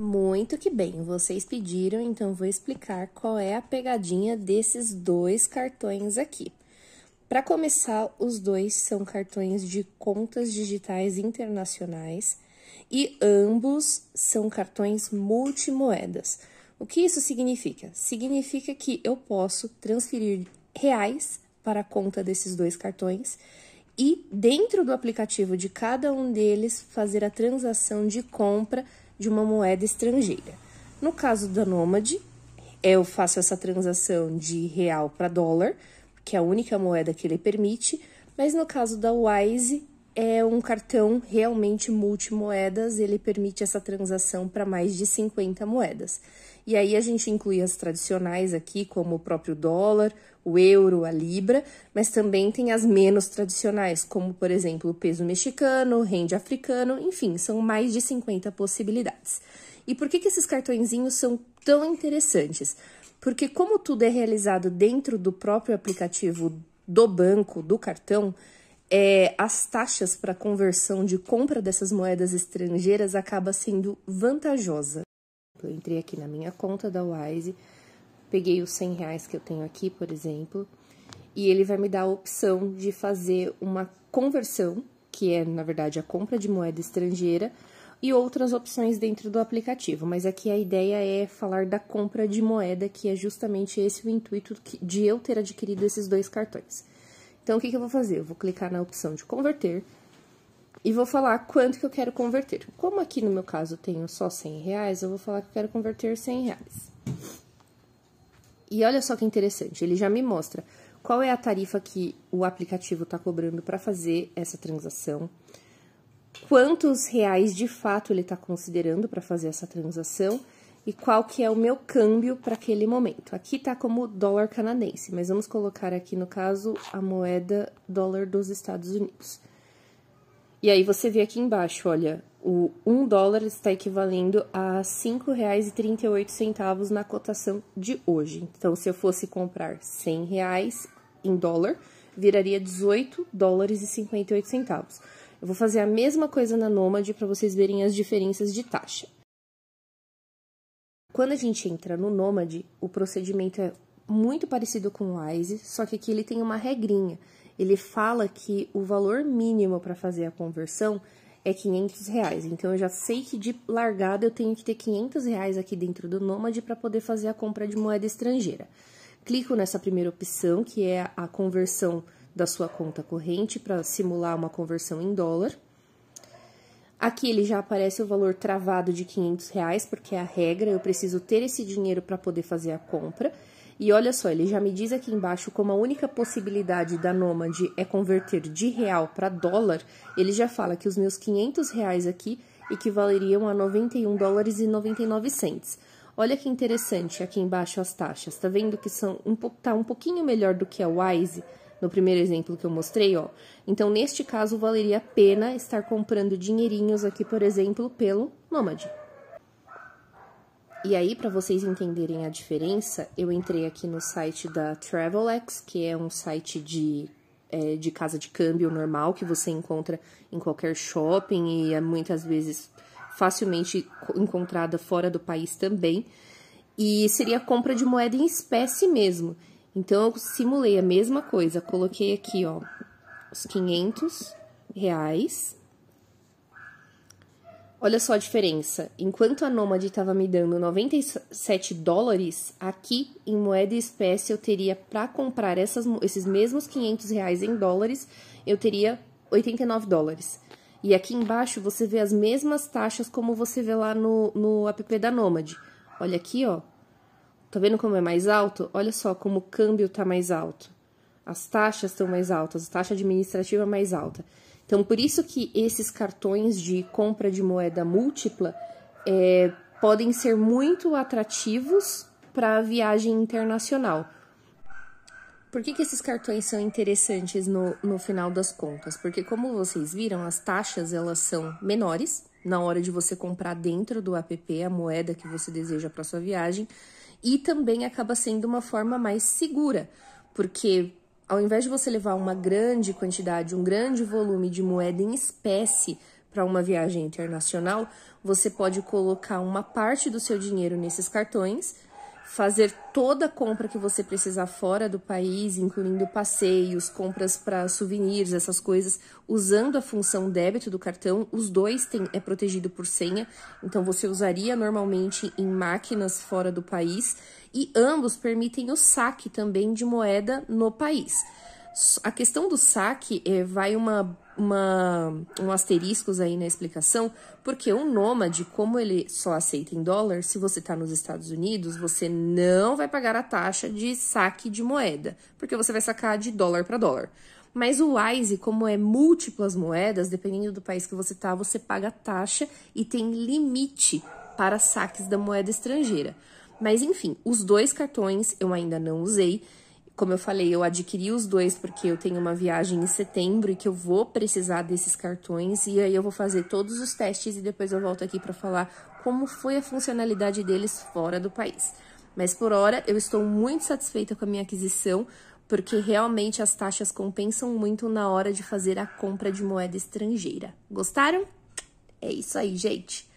Muito que bem, vocês pediram, então vou explicar qual é a pegadinha desses dois cartões aqui. Para começar, os dois são cartões de contas digitais internacionais e ambos são cartões multimoedas. O que isso significa? Significa que eu posso transferir reais para a conta desses dois cartões e, dentro do aplicativo de cada um deles, fazer a transação de compra de uma moeda estrangeira. No caso da Nômade, eu faço essa transação de real para dólar, que é a única moeda que ele permite, mas no caso da Wise, é um cartão realmente multimoedas, ele permite essa transação para mais de 50 moedas. E aí a gente inclui as tradicionais aqui, como o próprio dólar, o euro, a libra, mas também tem as menos tradicionais, como por exemplo o peso mexicano, o rende africano, enfim, são mais de 50 possibilidades. E por que, que esses cartõezinhos são tão interessantes? Porque como tudo é realizado dentro do próprio aplicativo do banco, do cartão, é, as taxas para conversão de compra dessas moedas estrangeiras acaba sendo vantajosa. Eu entrei aqui na minha conta da Wise, peguei os 100 reais que eu tenho aqui, por exemplo, e ele vai me dar a opção de fazer uma conversão, que é, na verdade, a compra de moeda estrangeira, e outras opções dentro do aplicativo. Mas aqui a ideia é falar da compra de moeda, que é justamente esse o intuito de eu ter adquirido esses dois cartões. Então, o que, que eu vou fazer? Eu vou clicar na opção de converter e vou falar quanto que eu quero converter. Como aqui no meu caso eu tenho só 100 reais, eu vou falar que eu quero converter 100 reais. E olha só que interessante, ele já me mostra qual é a tarifa que o aplicativo está cobrando para fazer essa transação, quantos reais de fato ele está considerando para fazer essa transação e qual que é o meu câmbio para aquele momento. Aqui tá como dólar canadense, mas vamos colocar aqui no caso a moeda dólar dos Estados Unidos. E aí você vê aqui embaixo, olha, o 1 dólar está equivalendo a R$ 5,38 na cotação de hoje. Então, se eu fosse comprar 100 reais em dólar, viraria 18 dólares e 58 centavos. Eu vou fazer a mesma coisa na Nômade para vocês verem as diferenças de taxa. Quando a gente entra no Nômade, o procedimento é muito parecido com o Wise, só que aqui ele tem uma regrinha. Ele fala que o valor mínimo para fazer a conversão é 500 reais. Então, eu já sei que de largada eu tenho que ter 500 reais aqui dentro do Nômade para poder fazer a compra de moeda estrangeira. Clico nessa primeira opção, que é a conversão da sua conta corrente para simular uma conversão em dólar. Aqui ele já aparece o valor travado de 500 reais, porque é a regra, eu preciso ter esse dinheiro para poder fazer a compra. E olha só, ele já me diz aqui embaixo como a única possibilidade da Nômade é converter de real para dólar. Ele já fala que os meus 500 reais aqui equivaleriam a 91 dólares e 99 cents. Olha que interessante aqui embaixo as taxas. Tá vendo que são um, tá um pouquinho melhor do que a Wise, no primeiro exemplo que eu mostrei, ó. Então, neste caso, valeria a pena estar comprando dinheirinhos aqui, por exemplo, pelo Nômade. E aí, para vocês entenderem a diferença, eu entrei aqui no site da Travelex, que é um site de, é, de casa de câmbio normal que você encontra em qualquer shopping e é muitas vezes facilmente encontrada fora do país também. E seria compra de moeda em espécie mesmo. Então, eu simulei a mesma coisa, coloquei aqui, ó, os 500 reais. Olha só a diferença. Enquanto a Nômade estava me dando 97 dólares, aqui em moeda e espécie eu teria para comprar essas, esses mesmos 500 reais em dólares, eu teria 89 dólares. E aqui embaixo você vê as mesmas taxas como você vê lá no, no app da Nômade. Olha aqui, ó, Tá vendo como é mais alto? Olha só como o câmbio tá mais alto. As taxas estão mais altas, a taxa administrativa é mais alta. Então, por isso que esses cartões de compra de moeda múltipla é, podem ser muito atrativos para a viagem internacional. Por que, que esses cartões são interessantes no, no final das contas? Porque, como vocês viram, as taxas elas são menores na hora de você comprar dentro do app a moeda que você deseja para sua viagem e também acaba sendo uma forma mais segura, porque ao invés de você levar uma grande quantidade, um grande volume de moeda em espécie para uma viagem internacional, você pode colocar uma parte do seu dinheiro nesses cartões fazer toda a compra que você precisar fora do país, incluindo passeios, compras para souvenirs, essas coisas, usando a função débito do cartão. Os dois tem, é protegido por senha, então você usaria normalmente em máquinas fora do país e ambos permitem o saque também de moeda no país. A questão do saque é, vai uma uma, um asterisco aí na explicação, porque um nômade, como ele só aceita em dólar, se você está nos Estados Unidos, você não vai pagar a taxa de saque de moeda, porque você vai sacar de dólar para dólar. Mas o Wise, como é múltiplas moedas, dependendo do país que você está, você paga taxa e tem limite para saques da moeda estrangeira. Mas enfim, os dois cartões eu ainda não usei. Como eu falei, eu adquiri os dois porque eu tenho uma viagem em setembro e que eu vou precisar desses cartões. E aí eu vou fazer todos os testes e depois eu volto aqui para falar como foi a funcionalidade deles fora do país. Mas por hora eu estou muito satisfeita com a minha aquisição, porque realmente as taxas compensam muito na hora de fazer a compra de moeda estrangeira. Gostaram? É isso aí, gente!